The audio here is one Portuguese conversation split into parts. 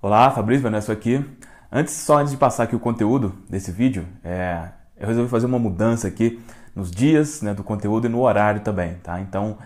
Olá, Fabrício Vanessa aqui. Antes, só antes de passar aqui o conteúdo desse vídeo, é, eu resolvi fazer uma mudança aqui nos dias né, do conteúdo e no horário também, tá? Então,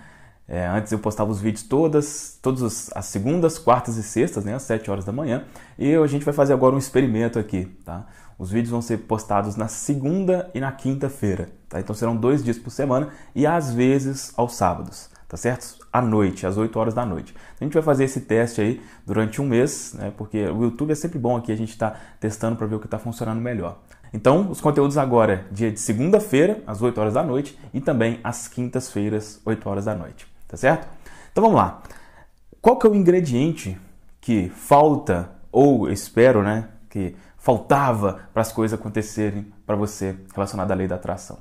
é, antes eu postava os vídeos todas, todas as segundas, quartas e sextas, né, às 7 horas da manhã, e a gente vai fazer agora um experimento aqui, tá? Os vídeos vão ser postados na segunda e na quinta-feira, tá? Então serão dois dias por semana e às vezes aos sábados tá certo? À noite, às 8 horas da noite. Então, a gente vai fazer esse teste aí durante um mês, né? Porque o YouTube é sempre bom aqui, a gente está testando para ver o que está funcionando melhor. Então, os conteúdos agora, dia de segunda-feira, às 8 horas da noite, e também às quintas-feiras, 8 horas da noite, tá certo? Então vamos lá. Qual que é o ingrediente que falta, ou espero, né? Que faltava para as coisas acontecerem para você relacionado à lei da atração?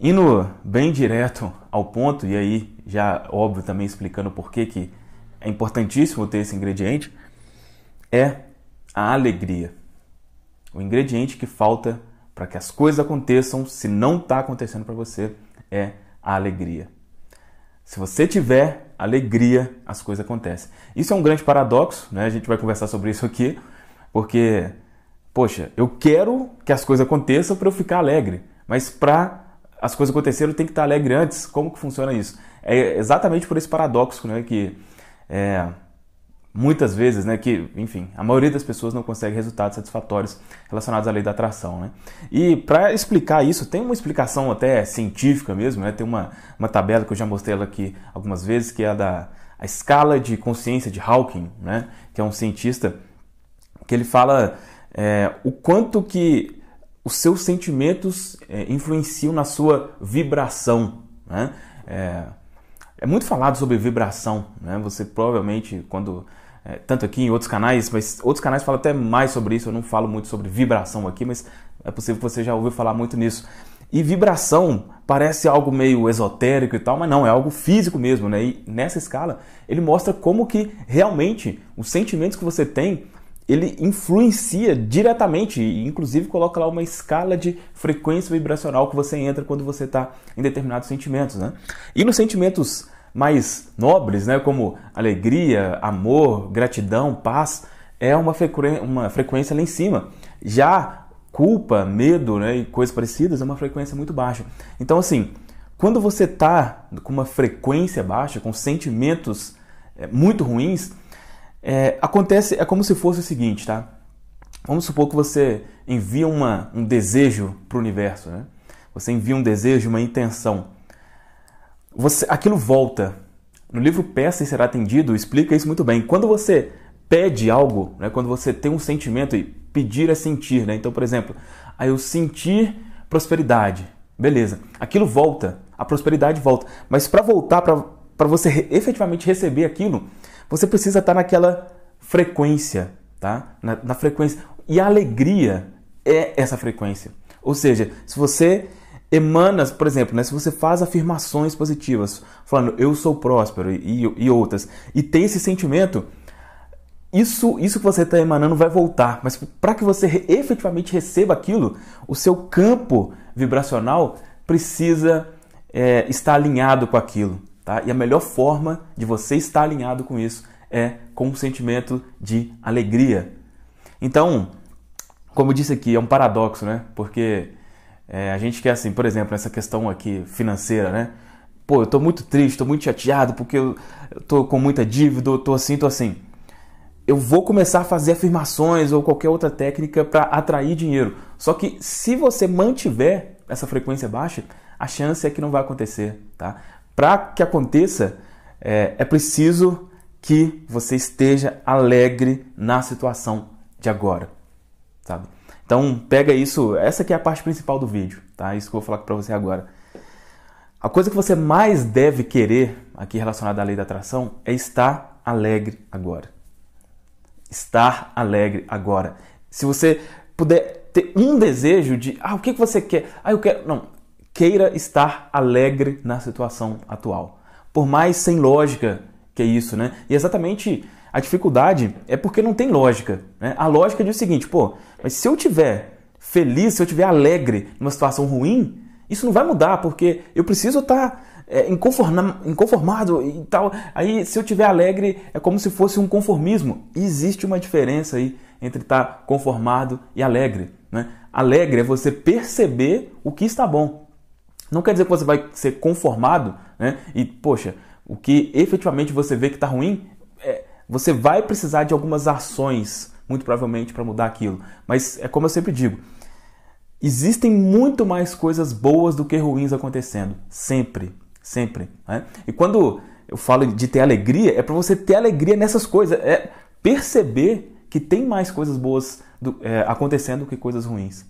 Indo bem direto ao ponto, e aí já óbvio também explicando por que, que é importantíssimo ter esse ingrediente, é a alegria. O ingrediente que falta para que as coisas aconteçam, se não está acontecendo para você, é a alegria. Se você tiver alegria, as coisas acontecem. Isso é um grande paradoxo, né? A gente vai conversar sobre isso aqui, porque, poxa, eu quero que as coisas aconteçam para eu ficar alegre, mas para as coisas aconteceram, tem que estar alegre antes. Como que funciona isso? É exatamente por esse paradoxo, né? Que é, muitas vezes, né? Que, enfim, a maioria das pessoas não consegue resultados satisfatórios relacionados à lei da atração, né? E para explicar isso, tem uma explicação até científica mesmo, né? Tem uma, uma tabela que eu já mostrei ela aqui algumas vezes, que é a da a escala de consciência de Hawking, né? Que é um cientista que ele fala é, o quanto que os seus sentimentos é, influenciam na sua vibração. Né? É, é, muito falado sobre vibração. Né? Você provavelmente, quando. É, tanto aqui em outros canais, mas outros canais falam até mais sobre isso. Eu não falo muito sobre vibração aqui, mas é possível que você já ouviu falar muito nisso. E vibração parece algo meio esotérico e tal, mas não, é algo físico mesmo, né? E nessa escala, ele mostra como que realmente os sentimentos que você tem ele influencia diretamente, inclusive coloca lá uma escala de frequência vibracional que você entra quando você está em determinados sentimentos. Né? E nos sentimentos mais nobres, né, como alegria, amor, gratidão, paz, é uma, frequência, uma frequência lá em cima. Já culpa, medo né, e coisas parecidas é uma frequência muito baixa. Então, assim, quando você está com uma frequência baixa, com sentimentos eh, muito ruins, é, acontece, é como se fosse o seguinte, tá? Vamos supor que você envia uma, um desejo para o universo, né? Você envia um desejo, uma intenção. Você, aquilo volta. No livro Peça e Será Atendido explica isso muito bem. Quando você pede algo, né? quando você tem um sentimento, e pedir é sentir, né? Então, por exemplo, aí ah, eu sentir prosperidade. Beleza. Aquilo volta, a prosperidade volta. Mas para voltar, para você efetivamente receber aquilo, você precisa estar naquela frequência, tá? Na, na frequência. E a alegria é essa frequência. Ou seja, se você emana, por exemplo, né, se você faz afirmações positivas, falando eu sou próspero e, e outras, e tem esse sentimento, isso, isso que você está emanando vai voltar. Mas para que você efetivamente receba aquilo, o seu campo vibracional precisa é, estar alinhado com aquilo. Tá? E a melhor forma de você estar alinhado com isso é com um sentimento de alegria. Então, como eu disse aqui, é um paradoxo, né? Porque é, a gente quer assim, por exemplo, essa questão aqui financeira, né? Pô, eu tô muito triste, tô muito chateado porque eu, eu tô com muita dívida, eu tô assim, tô assim. Eu vou começar a fazer afirmações ou qualquer outra técnica para atrair dinheiro. Só que se você mantiver essa frequência baixa, a chance é que não vai acontecer, tá? Para que aconteça, é, é preciso que você esteja alegre na situação de agora, sabe? Então pega isso, essa que é a parte principal do vídeo, tá? Isso que eu vou falar para você agora. A coisa que você mais deve querer aqui relacionada à lei da atração é estar alegre agora. Estar alegre agora. Se você puder ter um desejo de, ah, o que, que você quer? Ah, eu quero. Não, queira estar alegre na situação atual. Por mais sem lógica que é isso, né? E exatamente a dificuldade é porque não tem lógica. Né? A lógica diz o seguinte, pô, mas se eu tiver feliz, se eu tiver alegre numa situação ruim, isso não vai mudar, porque eu preciso estar tá, é, inconformado e tal. Aí, se eu tiver alegre, é como se fosse um conformismo. existe uma diferença aí entre estar conformado e alegre. Né? Alegre é você perceber o que está bom. Não quer dizer que você vai ser conformado, né? E, poxa, o que efetivamente você vê que está ruim, é, você vai precisar de algumas ações, muito provavelmente, para mudar aquilo. Mas é como eu sempre digo, existem muito mais coisas boas do que ruins acontecendo. Sempre, sempre. Né? E quando eu falo de ter alegria, é para você ter alegria nessas coisas. É perceber que tem mais coisas boas do, é, acontecendo do que coisas ruins.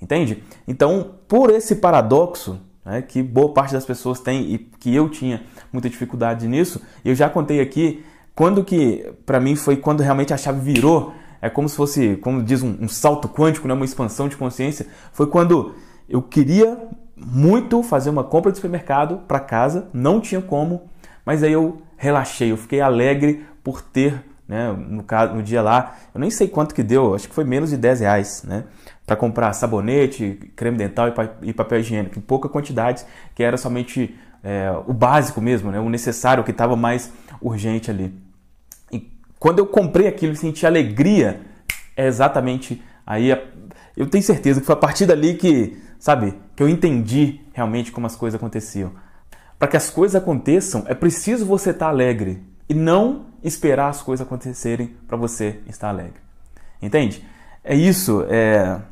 Entende? Então, por esse paradoxo, né, que boa parte das pessoas tem e que eu tinha muita dificuldade nisso. Eu já contei aqui quando que, para mim, foi quando realmente a chave virou. É como se fosse, como diz, um, um salto quântico, né, uma expansão de consciência. Foi quando eu queria muito fazer uma compra de supermercado para casa, não tinha como, mas aí eu relaxei, eu fiquei alegre por ter, né, no, caso, no dia lá, eu nem sei quanto que deu, acho que foi menos de 10 reais, né? para comprar sabonete, creme dental e, papel higiênico em pouca quantidade, que era somente é, o básico mesmo, né? o necessário, o que estava mais urgente ali. E quando eu comprei aquilo e senti alegria, é exatamente aí. A... Eu tenho certeza que foi a partir dali que, sabe, que eu entendi realmente como as coisas aconteciam. Para que as coisas aconteçam, é preciso você estar tá alegre e não esperar as coisas acontecerem para você estar alegre. Entende? É isso. É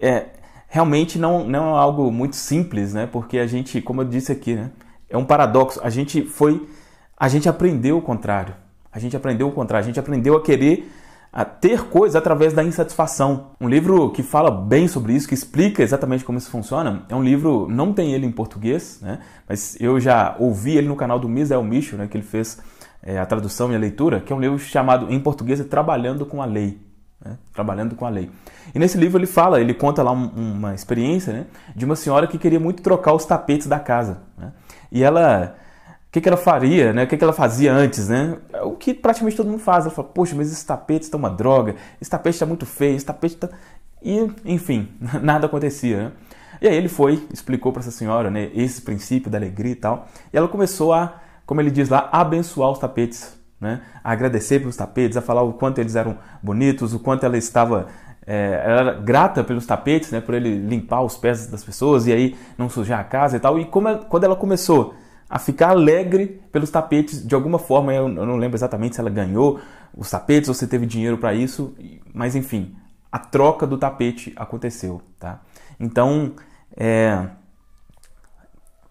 é, realmente não, não é algo muito simples, né? Porque a gente, como eu disse aqui, né? É um paradoxo. A gente foi. A gente aprendeu o contrário. A gente aprendeu o contrário. A gente aprendeu a querer a ter coisas através da insatisfação. Um livro que fala bem sobre isso, que explica exatamente como isso funciona, é um livro, não tem ele em português, né? mas eu já ouvi ele no canal do Misael Micho, né? que ele fez é, a tradução e a leitura, que é um livro chamado, em português, é Trabalhando com a Lei né, trabalhando com a lei. E nesse livro ele fala, ele conta lá um, uma experiência né, de uma senhora que queria muito trocar os tapetes da casa. Né, e ela, o que, que ela faria, né, o que, que ela fazia antes? Né, o que praticamente todo mundo faz. Ela fala, poxa, mas esses tapetes estão tá uma droga, esse tapete está muito feio, esse tapete está... E, enfim, nada acontecia. Né? E aí ele foi, explicou para essa senhora né, esse princípio da alegria e tal. E ela começou a, como ele diz lá, abençoar os tapetes né? A agradecer pelos tapetes, a falar o quanto eles eram bonitos, o quanto ela estava é, ela era grata pelos tapetes, né, por ele limpar os pés das pessoas e aí não sujar a casa e tal. E ela, quando ela começou a ficar alegre pelos tapetes, de alguma forma, eu, eu não lembro exatamente se ela ganhou os tapetes ou se teve dinheiro para isso, mas enfim, a troca do tapete aconteceu. Tá? Então, é,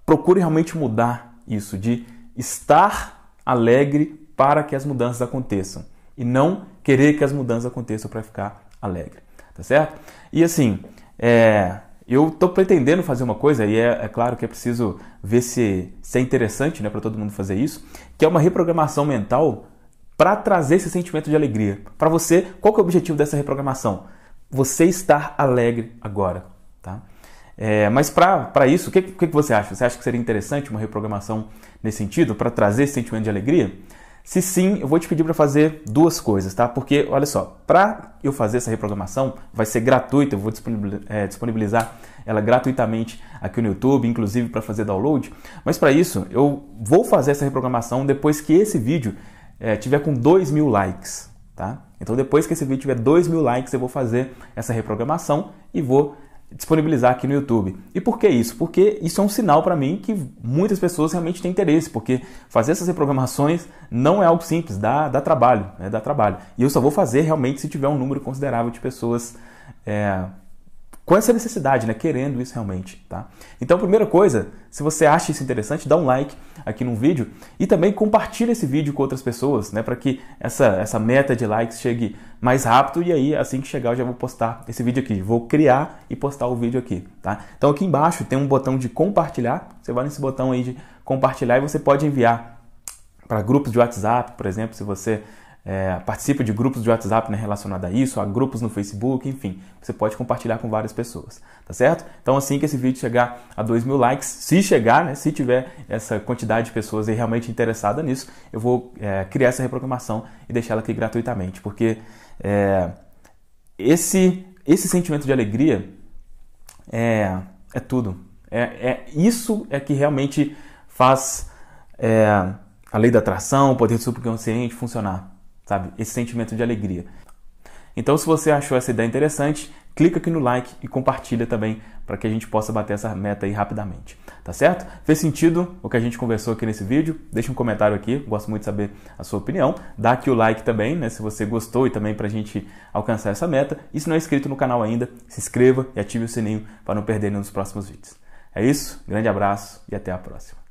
procure realmente mudar isso, de estar alegre para que as mudanças aconteçam e não querer que as mudanças aconteçam para ficar alegre, tá certo? E assim, é, eu estou pretendendo fazer uma coisa e é, é, claro que é preciso ver se, se é interessante, né, para todo mundo fazer isso, que é uma reprogramação mental para trazer esse sentimento de alegria. Para você, qual que é o objetivo dessa reprogramação? Você estar alegre agora, tá? É, mas para isso, o que, que, que você acha? Você acha que seria interessante uma reprogramação nesse sentido, para trazer esse sentimento de alegria? Se sim, eu vou te pedir para fazer duas coisas, tá? Porque, olha só, para eu fazer essa reprogramação, vai ser gratuita, eu vou eh, disponibilizar ela gratuitamente aqui no YouTube, inclusive para fazer download. Mas para isso, eu vou fazer essa reprogramação depois que esse vídeo é, tiver com 2 mil likes, tá? Então, depois que esse vídeo tiver 2 mil likes, eu vou fazer essa reprogramação e vou disponibilizar aqui no YouTube. E por que isso? Porque isso é um sinal para mim que muitas pessoas realmente têm interesse, porque fazer essas reprogramações não é algo simples, dá, dá trabalho, né? dá trabalho. E eu só vou fazer realmente se tiver um número considerável de pessoas é, com essa necessidade, né? Querendo isso realmente, tá? Então, primeira coisa, se você acha isso interessante, dá um like aqui no vídeo e também compartilha esse vídeo com outras pessoas, né? Para que essa, essa meta de likes chegue mais rápido e aí, assim que chegar, eu já vou postar esse vídeo aqui. Vou criar e postar o vídeo aqui, tá? Então, aqui embaixo tem um botão de compartilhar. Você vai nesse botão aí de compartilhar e você pode enviar para grupos de WhatsApp, por exemplo, se você é, participa de grupos de WhatsApp né, a isso, há grupos no Facebook, enfim, você pode compartilhar com várias pessoas, tá certo? Então assim que esse vídeo chegar a 2 mil likes, se chegar, né, se tiver essa quantidade de pessoas aí realmente interessada nisso, eu vou é, criar essa reprogramação e deixar ela aqui gratuitamente, porque é, esse, esse sentimento de alegria é, é tudo. É, é isso é que realmente faz é, a lei da atração, o poder do subconsciente funcionar sabe? Esse sentimento de alegria. Então, se você achou essa ideia interessante, clica aqui no like e compartilha também para que a gente possa bater essa meta aí rapidamente, tá certo? Fez sentido o que a gente conversou aqui nesse vídeo? Deixa um comentário aqui, gosto muito de saber a sua opinião. Dá aqui o like também, né, se você gostou e também para a gente alcançar essa meta. E se não é inscrito no canal ainda, se inscreva e ative o sininho para não perder nenhum dos próximos vídeos. É isso, grande abraço e até a próxima.